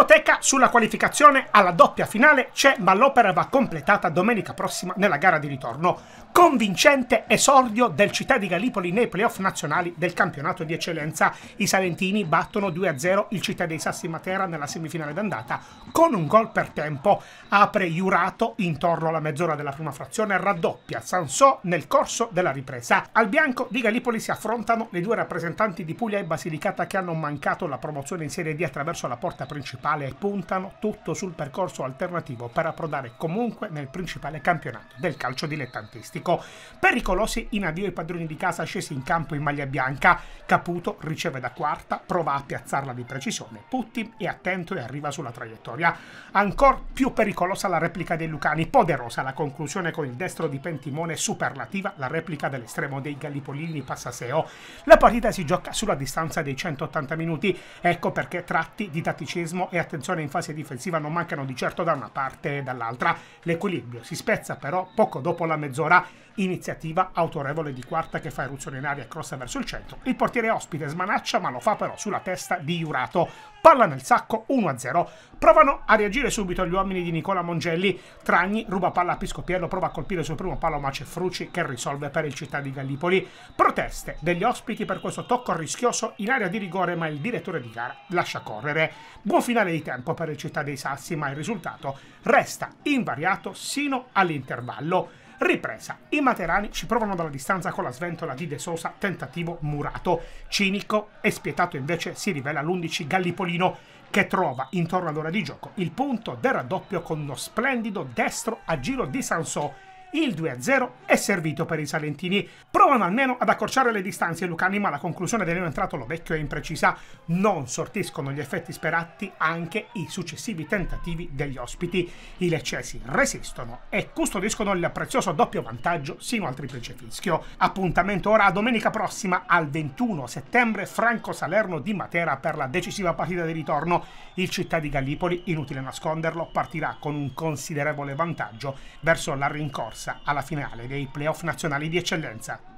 ipoteca sulla qualificazione alla doppia finale c'è, ma l'opera va completata domenica prossima nella gara di ritorno. Convincente esordio del Città di Gallipoli nei playoff nazionali del campionato di eccellenza. I Salentini battono 2-0 il Città dei Sassi Matera nella semifinale d'andata con un gol per tempo. Apre Jurato intorno alla mezz'ora della prima frazione, raddoppia Sansò nel corso della ripresa. Al bianco di Gallipoli si affrontano le due rappresentanti di Puglia e Basilicata che hanno mancato la promozione in Serie D attraverso la porta principale Papale e puntano tutto sul percorso alternativo per approdare comunque nel principale campionato del calcio dilettantistico. Pericolosi in avvio i padroni di casa scesi in campo in maglia bianca. Caputo riceve da quarta, prova a piazzarla di precisione. Putti è attento e arriva sulla traiettoria. Ancora più pericolosa la replica dei Lucani, poderosa la conclusione con il destro di Pentimone, superlativa la replica dell'estremo dei Gallipolini Passaseo. La partita si gioca sulla distanza dei 180 minuti, ecco perché tratti di tatticismo e attenzione in fase difensiva non mancano di certo da una parte e dall'altra. L'equilibrio si spezza però poco dopo la mezz'ora. Iniziativa autorevole di quarta che fa eruzione in aria e crossa verso il centro. Il portiere ospite smanaccia ma lo fa però sulla testa di Jurato palla nel sacco 1-0. Provano a reagire subito gli uomini di Nicola Mongelli. Tragni ruba palla a Piscopiello, prova a colpire sul primo palo ma c'è Frucci che risolve per il città di Gallipoli. Proteste degli ospiti per questo tocco rischioso in area di rigore ma il direttore di gara lascia correre. Buon finale di tempo per il città dei Sassi ma il risultato resta invariato sino all'intervallo ripresa. I materani ci provano dalla distanza con la sventola di De Sosa, tentativo murato. Cinico e spietato invece si rivela l'11 Gallipolino che trova intorno all'ora di gioco il punto del raddoppio con uno splendido destro a giro di Sansò il 2-0 è servito per i Salentini. Provano almeno ad accorciare le distanze i Lucani, ma la conclusione dell'entrato vecchio è imprecisa. Non sortiscono gli effetti sperati anche i successivi tentativi degli ospiti. I leccesi resistono e custodiscono il prezioso doppio vantaggio sino al triplice fischio. Appuntamento ora a domenica prossima al 21 settembre Franco Salerno di Matera per la decisiva partita di ritorno. Il città di Gallipoli, inutile nasconderlo, partirà con un considerevole vantaggio verso la rincorsa passa alla finale dei playoff nazionali di eccellenza.